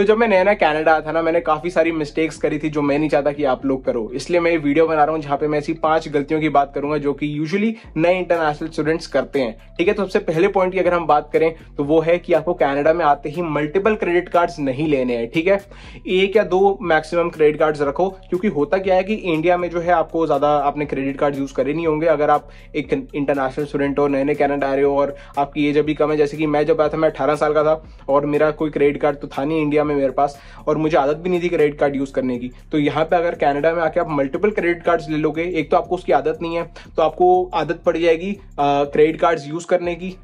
तो जब मैं नया नया कैनेडा आया था ना मैंने काफी सारी मिस्टेक्स करी थी जो मैं नहीं चाहता कि आप लोग करो इसलिए मैं ये वीडियो बना रहा हूँ जहाँ पे मैं ऐसी पांच गलतियों की बात करूंगा जो कि यूजुअली नए इंटरनेशनल स्टूडेंट्स करते हैं ठीक है तो सबसे पहले पॉइंट की अगर हम बात करें तो वो है कि आपको कैनेडा में आते ही मल्टीपल क्रेडिट कार्ड्स नहीं लेने हैं ठीक है एक या दो मैक्सिमम क्रेडिट कार्ड्स रखो क्योंकि होता क्या है कि इंडिया में जो है आपको ज्यादा आपने क्रेडिट कार्ड यूज करे नहीं होंगे अगर आप एक इंटरनेशनल स्टूडेंट हो नए नए कैनेडा आ रहे हो और आपकी एज अभी कम है जैसे कि मैं जब आया था मैं अठारह साल का था और मेरा कोई क्रेडिट कार्ड तो था नहीं इंडिया में में मेरे पास और मुझे आदत भी नहीं थी क्रेडिट कार्ड यूज़ करने की तो यहाँ पे अगर कनाडा में आके आप मल्टीपल क्रेडिट कार्ड्स ले लोगे एक तो आपको उसकी आदत नहीं है तो आपको आदत पड़ जाएगी क्रेडिट कार्ड्स यूज़ करने की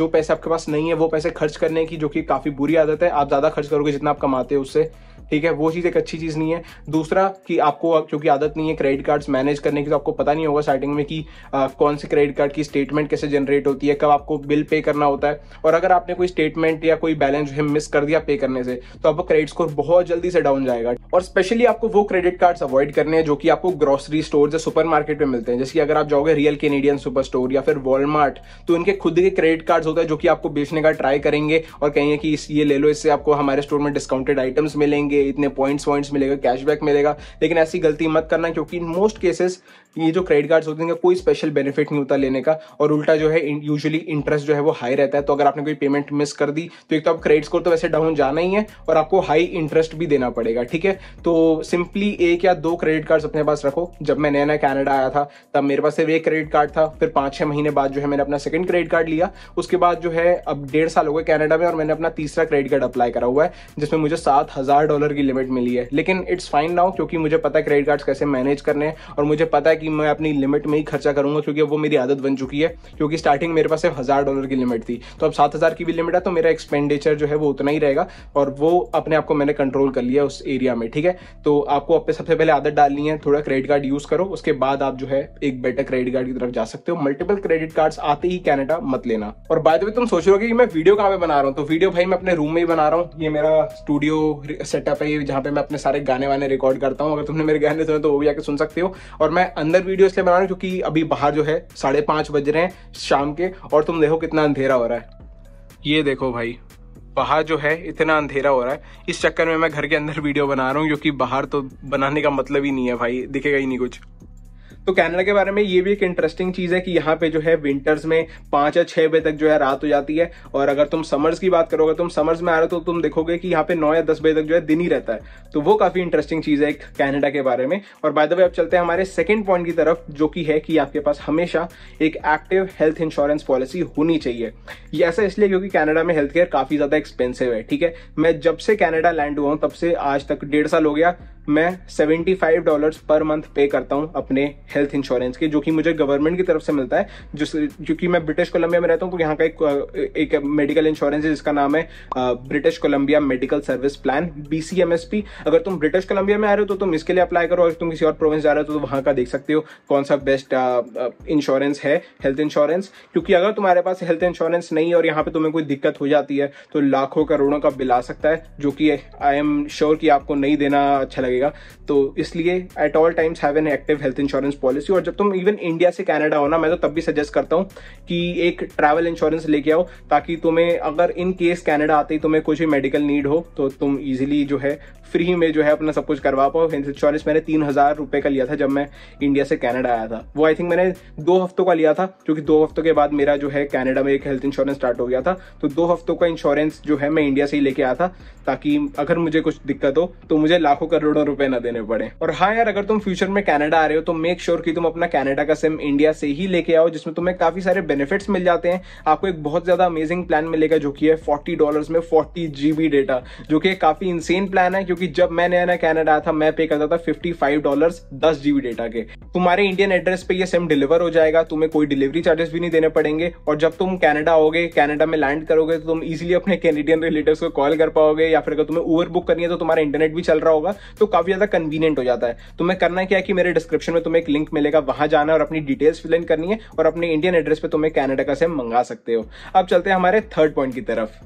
जो पैसे आपके पास नहीं है वो पैसे खर्च करने की जो कि काफ़ी बुरी आदत है आप ज़्यादा खर्च करोगे जितना आप कमाते हो उससे ठीक है वो चीज़ एक अच्छी चीज़ नहीं है दूसरा कि आपको क्योंकि आदत नहीं है क्रेडिट कार्ड्स मैनेज करने की तो आपको पता नहीं होगा स्टार्टिंग में कि आ, कौन से क्रेडिट कार्ड की स्टेटमेंट कैसे जनरेट होती है कब आपको बिल पे करना होता है और अगर आपने कोई स्टेटमेंट या कोई बैलेंस जो है मिस कर दिया पे करने से तो आपका क्रेडिट स्कोर बहुत जल्दी से डाउन जाएगा और स्पेशली आपको वो क्रेडिट कार्ड्स अवॉइड करने हैं जो कि आपको ग्रोसरी स्टोर या सुपर मार्केट में मिलते हैं जैसे कि अगर आप जाओगे रियल कैनेडियन सुपर स्टोर या फिर वॉलमार्ट तो इनके खुद के क्रेडिट कार्ड्स होते हैं जो कि आपको बेचने का ट्राई करेंगे और कहेंगे कि ये ले लो इससे आपको हमारे स्टोर में डिस्काउंटेड आइटम्स मिलेंगे मिलेंगे इतने पॉइंट्स पॉइंट्स मिलेगा कैशबैक मिलेगा लेकिन ऐसी गलती मत करना क्योंकि इन मोस्ट केसेस ये जो क्रेडिट कार्ड्स होते हैं इनका कोई स्पेशल बेनिफिट नहीं होता लेने का और उल्टा जो है यूजुअली इंटरेस्ट जो है वो हाई रहता है तो अगर आपने कोई पेमेंट मिस कर दी तो एक तो आप क्रेडिट स्कोर तो वैसे डाउन जाना ही है और आपको हाई इंटरेस्ट भी देना पड़ेगा ठीक है तो सिंपली एक या दो क्रेडिट कार्ड्स अपने पास रखो जब मैं नया नया कैनेडा आया था तब मेरे पास सिर्फ एक क्रेडिट कार्ड था फिर पाँच छः महीने बाद जो है मैंने अपना सेकंड क्रेडिट कार्ड लिया उसके बाद जो है अब डेढ़ साल हो गए कैनेडा में और मैंने अपना तीसरा क्रेडिट कार्ड अप्लाई करा हुआ है जिसमें मुझे सात हज़ार डॉलर की लिमिट मिली है लेकिन इट्स फाइन नाउ क्योंकि मुझे पता है क्रेडिट कार्ड्स कैसे मैनेज करने हैं और मुझे पता है कि कि मैं अपनी लिमिट में ही खर्चा करूंगा क्योंकि वो मेरी आदत बन चुकी है क्योंकि स्टार्टिंग मेरे पास सिर्फ हज़ार डॉलर की लिमिट थी तो अब सात हज़ार की भी लिमिट है तो मेरा एक्सपेंडिचर जो है वो उतना ही रहेगा और वो अपने आप को मैंने कंट्रोल कर लिया उस एरिया में ठीक है तो आपको आप सबसे पहले आदत डालनी है थोड़ा क्रेडिट कार्ड यूज़ करो उसके बाद आप जो है एक बेटर क्रेडिट कार्ड की तरफ जा सकते हो मल्टीपल क्रेडिट कार्ड्स आते ही कैनेडा मत लेना और बाय द वे तुम सोच रहे हो कि मैं वीडियो कहाँ पे बना रहा हूँ तो वीडियो भाई मैं अपने रूम में ही बना रहा हूँ ये मेरा स्टूडियो सेटअप है जहाँ पे मैं अपने सारे गाने वाने रिकॉर्ड करता हूँ अगर तुमने मेरे गाने सुने तो वो भी आके सुन सकते हो और मैं अंदर अंदर वीडियो इसलिए बना रहा क्योंकि अभी बाहर जो है साढ़े पाँच बज रहे हैं शाम के और तुम देखो कितना अंधेरा हो रहा है ये देखो भाई बाहर जो है इतना अंधेरा हो रहा है इस चक्कर में मैं घर के अंदर वीडियो बना रहा हूँ क्योंकि बाहर तो बनाने का मतलब ही नहीं है भाई दिखेगा ही नहीं कुछ तो कैनेडा के बारे में ये भी एक इंटरेस्टिंग चीज़ है कि यहाँ पे जो है विंटर्स में पांच या छह बजे तक जो है रात हो जाती है और अगर तुम समर्स की बात करोगे तुम समर्स में आ रहे हो तो तुम देखोगे कि यहाँ पे नौ या दस बजे तक जो है दिन ही रहता है तो वो काफ़ी इंटरेस्टिंग चीज़ है एक कैनेडा के बारे में और बाय द वे अब चलते हैं हमारे सेकेंड पॉइंट की तरफ जो कि है कि आपके पास हमेशा एक एक्टिव हेल्थ इंश्योरेंस पॉलिसी होनी चाहिए ऐसा इसलिए क्योंकि कैनेडा में हेल्थ केयर काफ़ी ज़्यादा एक्सपेंसिव है ठीक है मैं जब से कैनेडा लैंड हुआ हूं तब से आज तक डेढ़ साल हो गया मैं सेवेंटी फाइव डॉलर पर मंथ पे करता हूँ अपने हेल्थ इंश्योरेंस के जो कि मुझे गवर्नमेंट की तरफ से मिलता है जिस क्योंकि मैं ब्रिटिश कोलंबिया में रहता हूँ तो यहाँ का एक एक मेडिकल इंश्योरेंस है जिसका नाम है British Columbia medical service plan B अगर तुम ब्रिटिश कोलंबिया में आ रहे हो तो तुम इसके लिए अप्लाई करो अगर तुम किसी और प्रोविंस जा रहे हो तो, वहाँ का देख सकते हो कौन सा बेस्ट इंश्योरेंस है हेल्थ इंश्योरेंस क्योंकि अगर तुम्हारे पास हेल्थ इंश्योरेंस नहीं है और यहाँ पे तुम्हें कोई दिक्कत हो जाती है तो लाखों करोड़ों का बिल आ सकता है जो कि आई एम श्योर कि आपको नहीं देना अच्छा लगे लगेगा तो इसलिए at all times have an active health insurance policy और जब तुम इवन इंडिया से कैनेडा हो ना मैं तो तब भी सजेस्ट करता हूँ कि एक ट्रैवल इंश्योरेंस लेके आओ ताकि तुम्हें अगर इन केस कैनेडा आते ही तुम्हें कुछ भी मेडिकल नीड हो तो तुम इजिली जो है फ्री में जो है अपना सब कुछ करवा पाओ हेल्थ इंश्योरेंस मैंने तीन हज़ार रुपए का लिया था जब मैं इंडिया से कैनेडा आया था वो आई थिंक मैंने दो हफ्तों का लिया था क्योंकि दो हफ्तों के बाद मेरा जो है कैनेडा में एक हेल्थ इंश्योरेंस स्टार्ट हो गया था तो दो हफ्तों का इंश्योरेंस जो है मैं इंडिया से ही लेके आया था ताकि अगर मुझे कुछ दिक्कत हो तो मुझे लाखों करोड़ों हजारों रुपए ना देने पड़े और हाँ यार अगर तुम फ्यूचर में कनाडा आ रहे हो तो मेक श्योर sure कि तुम अपना कनाडा का सिम इंडिया से ही लेके आओ जिसमें तुम्हें काफी सारे बेनिफिट्स मिल जाते हैं आपको एक बहुत ज्यादा अमेजिंग प्लान मिलेगा जो कि है फोर्टी डॉलर में फोर्टी जीबी डेटा जो कि काफी इंसेन प्लान है क्योंकि जब मैं नया नया कैनेडा आया था मैं पे करता था फिफ्टी फाइव डॉलर दस जीबी डेटा के तुम्हारे इंडियन एड्रेस पे ये सिम डिलीवर हो जाएगा तुम्हें कोई डिलीवरी चार्जेस भी नहीं देने पड़ेंगे और जब तुम कैनेडा आओगे कनाडा में लैंड करोगे तो तुम इजिली अपने कैनेडियन रिलेटिव को कॉल कर पाओगे या फिर अगर तुम्हें ओवर बुक करनी है तो तुम्हारा इंटरनेट भी चल रहा होगा तो काफी ज्यादा कन्वीनियंट हो जाता है तुम्हें करना क्या है कि मेरे डिस्क्रिप्शन में तुम्हें एक लिंक मिलेगा वहां जाना है और अपनी डिटेल्स फिल इन करनी है और अपने इंडियन एड्रेस पर तुम्हें कैनेडा का सेम मंगा सकते हो अब चलते हैं हमारे थर्ड पॉइंट की तरफ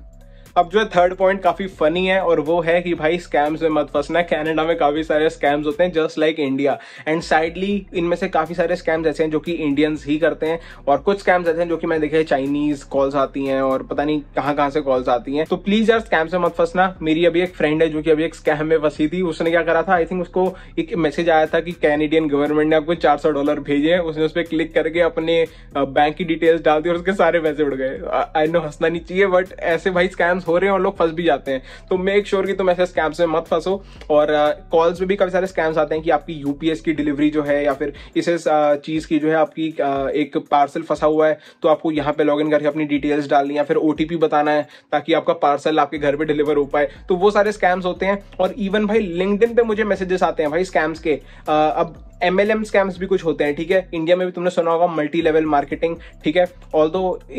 अब जो है थर्ड पॉइंट काफी फनी है और वो है कि भाई स्कैम्स में मत फंसना कैनेडा में काफी सारे स्कैम्स होते हैं just like India and sadly इनमें से काफी सारे स्कैम्स ऐसे हैं जो कि इंडियंस ही करते हैं और कुछ स्कैम्स ऐसे हैं जो कि मैंने देखे चाइनीज कॉल्स आती हैं और पता नहीं कहाँ कहाँ से कॉल्स आती हैं तो प्लीज यार स्कैम से मत फंसना मेरी अभी एक फ्रेंड है जो कि अभी एक स्कैम में फंसी थी उसने क्या करा था आई थिंक उसको एक मैसेज आया था कि कैनेडियन गवर्नमेंट ने आपको चार सौ डॉलर भेजे हैं उसने उस पर क्लिक करके अपने बैंक uh, की डिटेल्स डाल दी और उसके सारे पैसे उड़ गए आई नो हंसना नहीं चाहिए बट ऐसे भाई स्कैम्स हो रहे हैं और लोग फंस भी जाते हैं तो मेक श्योर sure कि तुम ऐसे स्कैम्स में मत फंसो और कॉल्स uh, में भी काफी सारे स्कैम्स आते हैं कि आपकी यूपीएस की डिलीवरी जो है या फिर इस uh, चीज की जो है आपकी uh, एक पार्सल फंसा हुआ है तो आपको यहाँ पे लॉग करके अपनी डिटेल्स डालनी या फिर ओटीपी बताना है ताकि आपका पार्सल आपके घर पर डिलीवर हो पाए तो वो सारे स्कैम्स होते हैं और इवन भाई लिंकड पे मुझे मैसेजेस आते हैं भाई स्कैम्स के अब एमएलएम स्कैम्स भी कुछ होते हैं ठीक है इंडिया में भी तुमने सुना होगा मल्टी लेवल मार्केटिंग ठीक है ऑल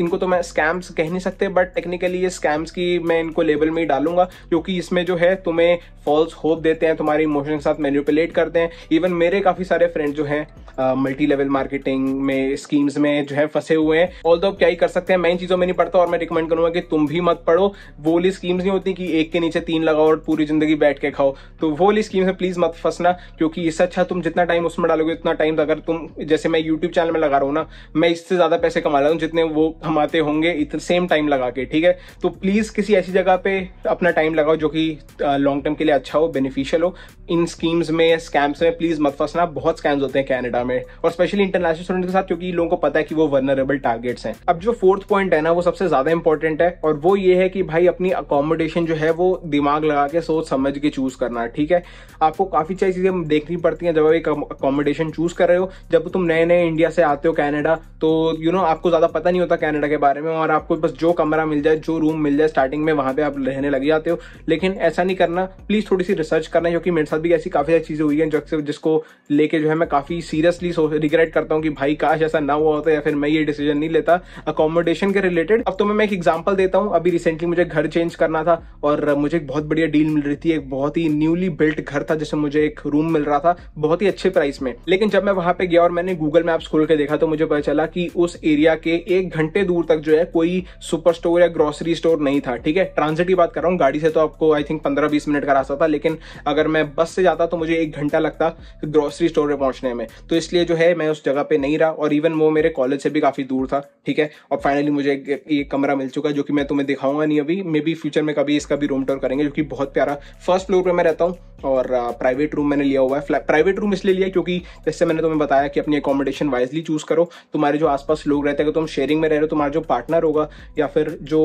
इनको तो मैं स्कैम्स कह नहीं सकते बट टेक्निकली ये स्कैम्स की मैं इनको लेवल में ही डालूंगा क्योंकि इसमें जो है तुम्हें फॉल्स होप देते हैं तुम्हारे इमोशन के साथ मैन्यूपुलेट करते हैं इवन मेरे काफी सारे फ्रेंड जो है मल्टी लेवल मार्केटिंग में स्कीम्स में जो है फंसे हुए हैं ऑल दो क्या ही कर सकते हैं मैं इन चीजों में नहीं पढ़ता और मैं रिकमेंड करूंगा कि तुम भी मत पढ़ो वो वाली स्कीम्स नहीं होती कि एक के नीचे तीन लगाओ और पूरी जिंदगी बैठ के खाओ तो वो वाली स्कीम्स में प्लीज मत फंसना क्योंकि इससे अच्छा तुम जितना टाइम उसमें डालोगे इतना टाइम तो अगर तुम जैसे मैं यूट्यूब चैनल में लगा रहा हूँ ना मैं इससे ज्यादा पैसे कमा रहा हूँ जितने वो कमाते होंगे इतने सेम टाइम लगा के ठीक है तो प्लीज किसी ऐसी जगह पे अपना टाइम लगाओ जो कि लॉन्ग टर्म के लिए अच्छा हो बेनिफिशियल हो इन स्कीम्स में स्कैम्स में प्लीज मत फंसना बहुत स्कैम्स होते हैं कैनेडा में और स्पेशली इंटरनेशनल स्टूडेंट के साथ क्योंकि लोगों को पता है कि वो वर्नरेबल टारगेट्स हैं अब जो फोर्थ पॉइंट है ना वो सबसे ज्यादा इंपॉर्टेंट है और वो ये है कि भाई अपनी अकोमोडेशन जो है वो दिमाग लगा के सोच समझ के चूज करना ठीक है आपको काफी सारी चीजें देखनी पड़ती हैं जब आप एक अकोमोडेशन चूज कर रहे हो जब तुम नए नए इंडिया से आते हो कैनेडा तो यू you नो know, आपको ज़्यादा पता नहीं होता कैनेडा के बारे में और आपको बस जो कमरा मिल जाए जो रूम मिल जाए स्टार्टिंग में वहां पर आप रहने लग जाते हो लेकिन ऐसा नहीं करना प्लीज़ थोड़ी सी रिसर्च करना क्योंकि मेरे साथ भी ऐसी काफ़ी सारी चीज़ें हुई हैं जिसको लेके जो है मैं काफ़ी सीरियसली रिग्रेट करता हूँ कि भाई काश ऐसा ना हुआ होता या फिर मैं ये डिसीजन नहीं लेता अकोमोडेशन के रिलेटेड अब तो मैं एक एग्जाम्पल देता हूँ अभी रिसेंटली मुझे घर चेंज करना था और मुझे एक बहुत बढ़िया डील मिल रही थी एक बहुत ही न्यूली बिल्ट घर था जिसमें मुझे एक रूम मिल रहा था बहुत ही अच्छे प्राइस प्राइस में लेकिन जब मैं वहां पे गया और मैंने गूगल मैप्स खोल के देखा तो मुझे पता चला कि उस एरिया के एक घंटे दूर तक जो है कोई सुपर स्टोर या ग्रोसरी स्टोर नहीं था ठीक है ट्रांजिट की बात कर रहा हूँ गाड़ी से तो आपको आई थिंक पंद्रह बीस मिनट का रास्ता था लेकिन अगर मैं बस से जाता तो मुझे एक घंटा लगता ग्रोसरी स्टोर पर पहुंचने में तो इसलिए जो है मैं उस जगह पे नहीं रहा और इवन वो मेरे कॉलेज से भी काफी दूर था ठीक है और फाइनली मुझे ये कमरा मिल चुका जो कि मैं तुम्हें दिखाऊंगा नहीं अभी मे बी फ्यूचर में कभी इसका भी रूम टूर करेंगे जो कि बहुत प्यारा फर्स्ट फ्लोर पर मैं रहता हूँ और प्राइवेट uh, रूम मैंने लिया हुआ है प्राइवेट रूम इसलिए लिया क्योंकि जैसे मैंने तुम्हें बताया कि अपनी अकोमोडेशन वाइजली चूज़ करो तुम्हारे जो आसपास लोग रहते हैं अगर तुम शेयरिंग में रह रहे हो तुम्हारा जो पार्टनर होगा या फिर जो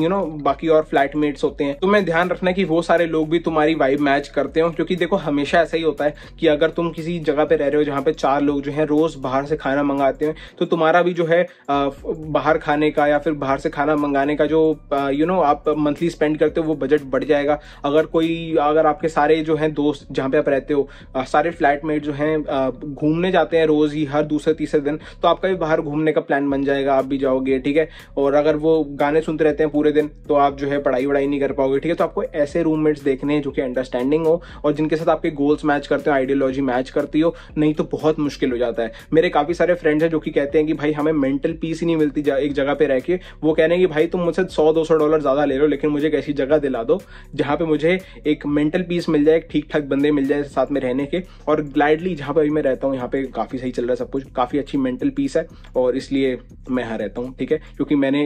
यू नो बाकी और फ्लैटमेट्स होते हैं तुम्हें ध्यान रखना कि वो सारे लोग भी तुम्हारी वाइब मैच करते हो क्योंकि देखो हमेशा ऐसा ही होता है कि अगर तुम किसी जगह पे रह रहे हो जहाँ पे चार लोग जो है रोज बाहर से खाना मंगाते हैं तो तुम्हारा भी जो है बाहर खाने का या फिर बाहर से खाना मंगाने का जो यू नो आप मंथली स्पेंड करते हो वो बजट बढ़ जाएगा अगर कोई अगर आपके सारे जो है दोस्त जहाँ पे आप रहते हो सारे फ्लैटमेट जो हैं घूमने जाते हैं रोज ही हर दूसरे तीसरे दिन तो आपका भी बाहर घूमने का प्लान बन जाएगा आप भी जाओगे ठीक है और अगर वो गाने सुनते रहते हैं पूरे दिन तो आप जो है पढ़ाई वढ़ाई नहीं कर पाओगे ठीक है तो आपको ऐसे रूममेट्स देखने हैं जो कि अंडरस्टैंडिंग हो और जिनके साथ आपके गोल्स मैच करते हो आइडियोलॉजी मैच करती हो नहीं तो बहुत मुश्किल हो जाता है मेरे काफ़ी सारे फ्रेंड्स हैं जो कि कहते हैं कि भाई हमें मेंटल पीस ही नहीं मिलती एक जगह पे रह के वो कह रहे हैं कि भाई तुम मुझसे सौ दो सौ डॉलर ज़्यादा ले लो लेकिन मुझे एक ऐसी जगह दिला दो जहां पे मुझे एक मेंटल पीस मिल जाए एक ठीक ठाक बंदे मिल जाए साथ में रहने के और ग्लाइड सैडली जहाँ पर भी मैं रहता हूँ यहाँ पे काफ़ी सही चल रहा है सब कुछ काफ़ी अच्छी मेंटल पीस है और इसलिए मैं यहाँ रहता हूँ ठीक है क्योंकि मैंने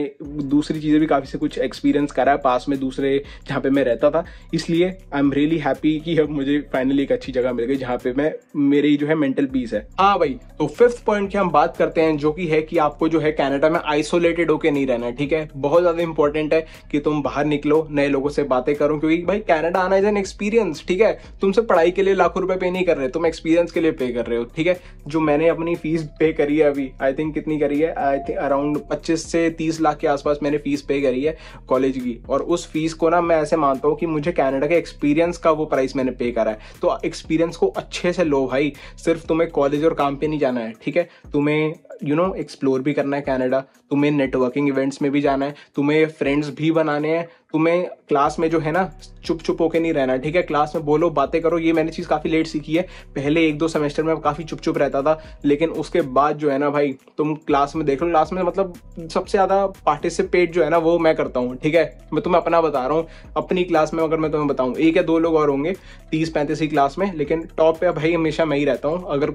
दूसरी चीज़ें भी काफ़ी से कुछ एक्सपीरियंस करा है पास में दूसरे जहाँ पे मैं रहता था इसलिए आई एम रियली हैप्पी कि अब मुझे फाइनली एक अच्छी जगह मिल गई जहाँ पे मैं मेरी जो है मेंटल पीस है हाँ भाई तो फिफ्थ पॉइंट की हम बात करते हैं जो कि है कि आपको जो है कैनेडा में आइसोलेटेड होकर नहीं रहना है ठीक है बहुत ज़्यादा इंपॉर्टेंट है कि तुम बाहर निकलो नए लोगों से बातें करो क्योंकि भाई कैनेडा आना इज एन एक्सपीरियंस ठीक है तुमसे पढ़ाई के लिए लाखों रुपये पे नहीं कर रहे तुम एक्सपीरियंस एक्सपीरियंस के लिए पे कर रहे हो ठीक है जो मैंने अपनी फीस पे करी है अभी आई थिंक कितनी करी है आई थिंक अराउंड 25 से 30 लाख के आसपास मैंने फीस पे करी है कॉलेज की और उस फीस को ना मैं ऐसे मानता हूँ कि मुझे कैनेडा के एक्सपीरियंस का वो प्राइस मैंने पे करा है तो एक्सपीरियंस को अच्छे से लो भाई सिर्फ तुम्हें कॉलेज और काम पे नहीं जाना है ठीक है तुम्हें यू नो एक्सप्लोर भी करना है कैनेडा तुम्हें नेटवर्किंग इवेंट्स में भी जाना है तुम्हें फ्रेंड्स भी बनाने हैं तुम्हें क्लास में जो है ना चुप चुप होके नहीं रहना ठीक है क्लास में बोलो बातें करो ये मैंने चीज़ काफ़ी लेट सीखी है पहले एक दो सेमेस्टर में काफ़ी चुप चुप रहता था लेकिन उसके बाद जो है ना भाई तुम क्लास में देख लो क्लास में मतलब सबसे ज़्यादा पार्टिसिपेट जो है ना वो मैं करता हूँ ठीक है मैं तुम्हें अपना बता रहा हूँ अपनी क्लास में अगर मैं तुम्हें बताऊँ एक या दो लोग और होंगे तीस पैंतीस ही क्लास में लेकिन टॉप पे भाई हमेशा मैं ही रहता हूँ अगर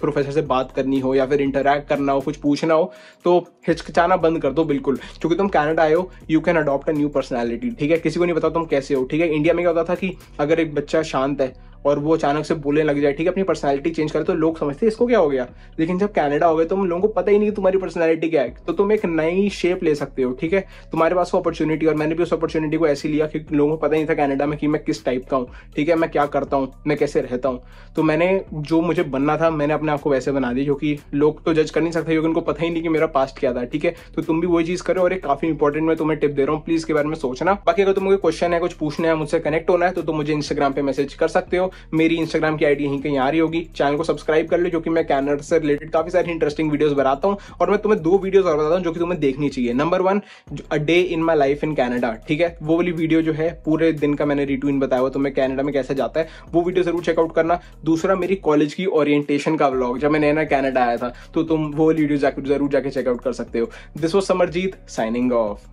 प्रोफेसर से बात करनी हो या फिर इंटरेक्ट करना हो कुछ पूछना हो तो हिचकिचाना बंद कर दो बिल्कुल क्योंकि तुम कैनेडा आए हो you can adopt a new personality ठीक है किसी को नहीं पता तुम तो कैसे हो ठीक है इंडिया में क्या होता था कि अगर एक बच्चा शांत है और वो अचानक से बोलने लग जाए ठीक है अपनी पर्सनैलिटी चेंज करे तो लोग समझते इसको क्या हो गया लेकिन जब कैनेडा हो गए तो लोगों को पता ही नहीं कि तुम्हारी पर्सनैलिटी क्या है तो तुम एक नई शेप ले सकते हो ठीक है तुम्हारे पास वो अपॉर्चुनिटी और मैंने भी उस अपॉर्चुनिटी को ऐसी लिया कि लोगों को पता ही नहीं था कैनेडा में कि मैं किस टाइप का हूँ ठीक है मैं क्या करता हूँ मैं कैसे रहता हूँ तो मैंने जो मुझे बनना था मैंने अपने आप को वैसे बना दी क्योंकि लोग तो जज कर नहीं सकते क्योंकि उनको पता ही नहीं कि मेरा पास्ट क्या था ठीक है तो तुम भी वही चीज करो और एक काफी इंपॉर्टेंट मैं तुम्हें टिप दे रहा हूँ प्लीज के बारे में सोचना बाकी अगर तुम्हें क्वेश्चन है कुछ पूछना है मुझसे कनेक्ट होना है तो तुम मुझे इंस्टाग्राम पे मैसेज कर सकते हो मेरी इंस्टाग्राम की आईडी यहीं कहीं आ रही होगी चैनल को सब्सक्राइब कर लो जो कि मैं कैनर से रिलेटेड काफी सारी इंटरेस्टिंग वीडियोस बनाता हूँ और मैं तुम्हें दो वीडियोस और बताता हूँ जो कि तुम्हें देखनी चाहिए number one a day in my life in Canada ठीक है वो वाली वीडियो जो है पूरे दिन का मैंने रिटून बताया हुआ तुम्हें तो कैनेडा में कैसे जाता है वो वीडियो जरूर चेकआउट करना दूसरा मेरी कॉलेज की ओरिएंटेशन का ब्लॉग जब मैं नया कैनेडा आया था तो तुम वो वीडियो जरूर जाके चेकआउट कर सकते हो this was Samarjeet signing of